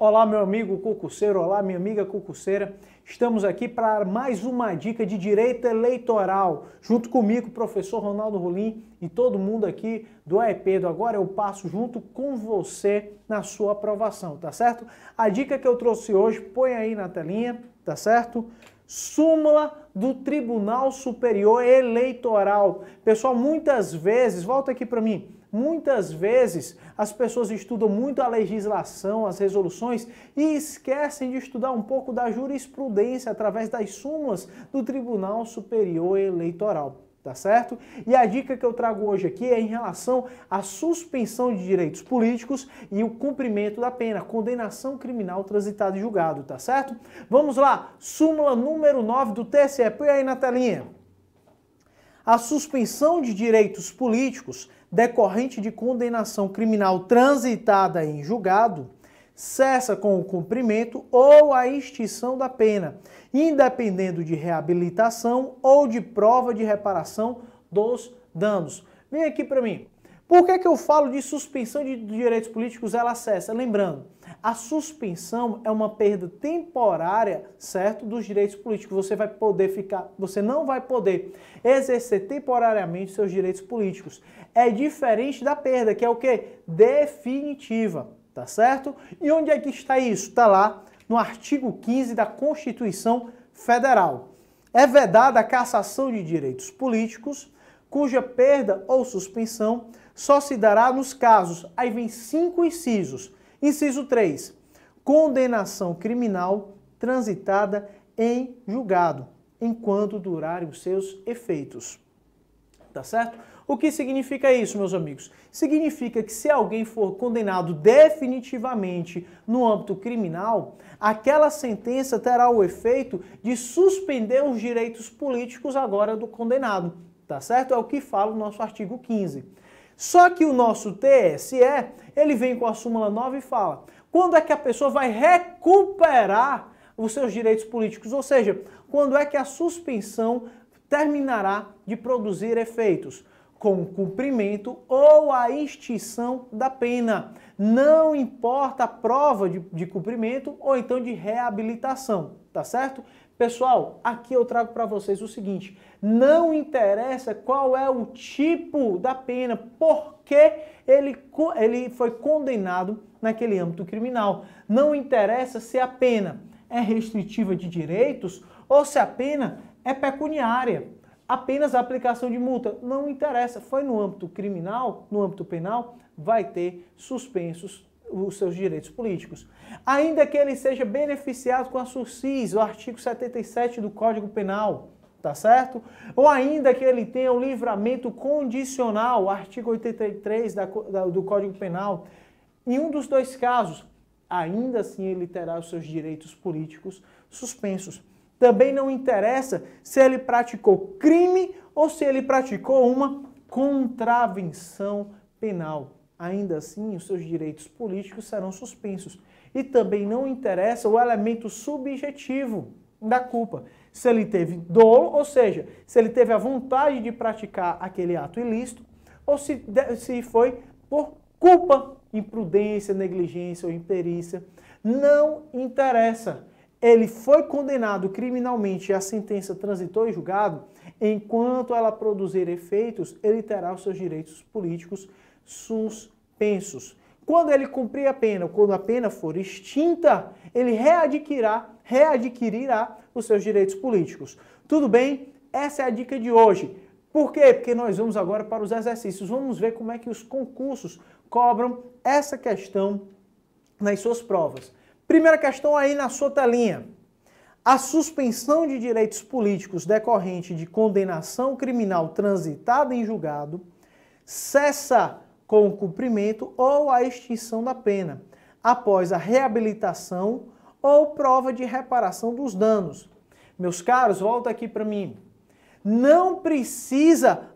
Olá, meu amigo concurseiro, olá, minha amiga concurseira. Estamos aqui para mais uma dica de direito eleitoral, junto comigo, professor Ronaldo Rolim e todo mundo aqui do AEP do Agora Eu Passo junto com você na sua aprovação, tá certo? A dica que eu trouxe hoje, põe aí na telinha, tá certo? Súmula do Tribunal Superior Eleitoral. Pessoal, muitas vezes, volta aqui para mim, Muitas vezes as pessoas estudam muito a legislação, as resoluções e esquecem de estudar um pouco da jurisprudência através das súmulas do Tribunal Superior Eleitoral. Tá certo? E a dica que eu trago hoje aqui é em relação à suspensão de direitos políticos e o cumprimento da pena, condenação criminal transitada e julgado, tá certo? Vamos lá, súmula número 9 do TSE, põe aí na telinha a suspensão de direitos políticos decorrente de condenação criminal transitada em julgado cessa com o cumprimento ou a extinção da pena, independendo de reabilitação ou de prova de reparação dos danos. Vem aqui para mim. Por que, é que eu falo de suspensão de direitos políticos ela cessa? Lembrando, a suspensão é uma perda temporária, certo, dos direitos políticos. Você vai poder ficar, você não vai poder exercer temporariamente seus direitos políticos. É diferente da perda, que é o que? Definitiva, tá certo? E onde é que está isso? Está lá no artigo 15 da Constituição Federal. É vedada a cassação de direitos políticos cuja perda ou suspensão só se dará nos casos. Aí vem cinco incisos. Inciso 3. Condenação criminal transitada em julgado, enquanto durarem os seus efeitos. Tá certo? O que significa isso, meus amigos? Significa que se alguém for condenado definitivamente no âmbito criminal, aquela sentença terá o efeito de suspender os direitos políticos agora do condenado, tá certo? É o que fala o nosso artigo 15. Só que o nosso TSE, ele vem com a súmula 9 e fala: quando é que a pessoa vai recuperar os seus direitos políticos? Ou seja, quando é que a suspensão terminará de produzir efeitos? Com o cumprimento ou a extinção da pena. Não importa a prova de, de cumprimento ou então de reabilitação, tá certo? Pessoal, aqui eu trago para vocês o seguinte: não interessa qual é o tipo da pena, porque ele, ele foi condenado naquele âmbito criminal. Não interessa se a pena é restritiva de direitos ou se a pena é pecuniária. Apenas a aplicação de multa não interessa. Foi no âmbito criminal, no âmbito penal, vai ter suspensos os seus direitos políticos, ainda que ele seja beneficiado com a SUSIS, o artigo 77 do Código Penal, tá certo? Ou ainda que ele tenha um livramento condicional, o artigo 83 da, da, do Código Penal, em um dos dois casos, ainda assim ele terá os seus direitos políticos suspensos. Também não interessa se ele praticou crime ou se ele praticou uma contravenção penal. Ainda assim, os seus direitos políticos serão suspensos. E também não interessa o elemento subjetivo da culpa. Se ele teve dolo, ou seja, se ele teve a vontade de praticar aquele ato ilícito, ou se, se foi por culpa, imprudência, negligência ou imperícia. Não interessa. Ele foi condenado criminalmente e a sentença transitou em julgado. Enquanto ela produzir efeitos, ele terá os seus direitos políticos suspensos. Quando ele cumprir a pena, quando a pena for extinta, ele readquirirá, readquirirá os seus direitos políticos. Tudo bem? Essa é a dica de hoje. Por quê? Porque nós vamos agora para os exercícios. Vamos ver como é que os concursos cobram essa questão nas suas provas. Primeira questão aí na sua telinha. A suspensão de direitos políticos decorrente de condenação criminal transitada em julgado cessa com o cumprimento ou a extinção da pena, após a reabilitação ou prova de reparação dos danos. Meus caros, volta aqui para mim. Não precisa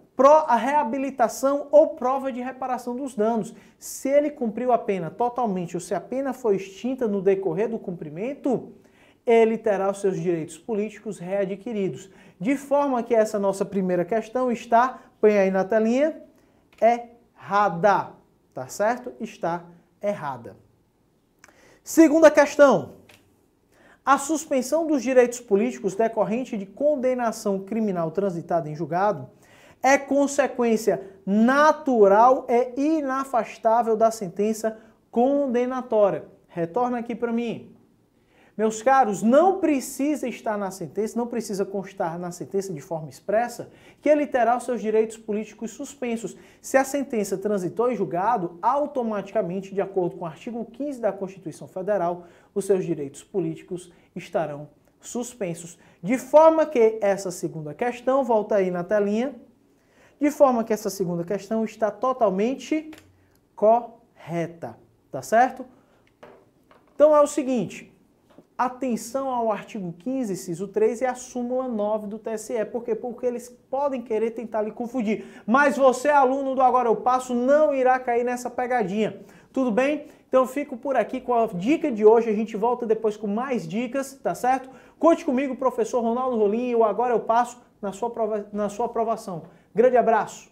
a reabilitação ou prova de reparação dos danos. Se ele cumpriu a pena totalmente ou se a pena foi extinta no decorrer do cumprimento, ele terá os seus direitos políticos readquiridos. De forma que essa nossa primeira questão está, põe aí na telinha, é errada, tá certo? Está errada. Segunda questão. A suspensão dos direitos políticos decorrente de condenação criminal transitada em julgado é consequência natural e inafastável da sentença condenatória. Retorna aqui para mim. Meus caros, não precisa estar na sentença, não precisa constar na sentença de forma expressa que ele terá os seus direitos políticos suspensos. Se a sentença transitou em julgado, automaticamente, de acordo com o artigo 15 da Constituição Federal, os seus direitos políticos estarão suspensos. De forma que essa segunda questão, volta aí na telinha, de forma que essa segunda questão está totalmente correta, tá certo? Então é o seguinte, Atenção ao artigo 15, inciso 3 e a súmula 9 do TSE. Por quê? Porque eles podem querer tentar lhe confundir. Mas você, aluno do Agora Eu Passo, não irá cair nessa pegadinha. Tudo bem? Então eu fico por aqui com a dica de hoje. A gente volta depois com mais dicas, tá certo? Conte comigo, professor Ronaldo Rolim, e o Agora Eu Passo na sua, prova, na sua aprovação. Grande abraço!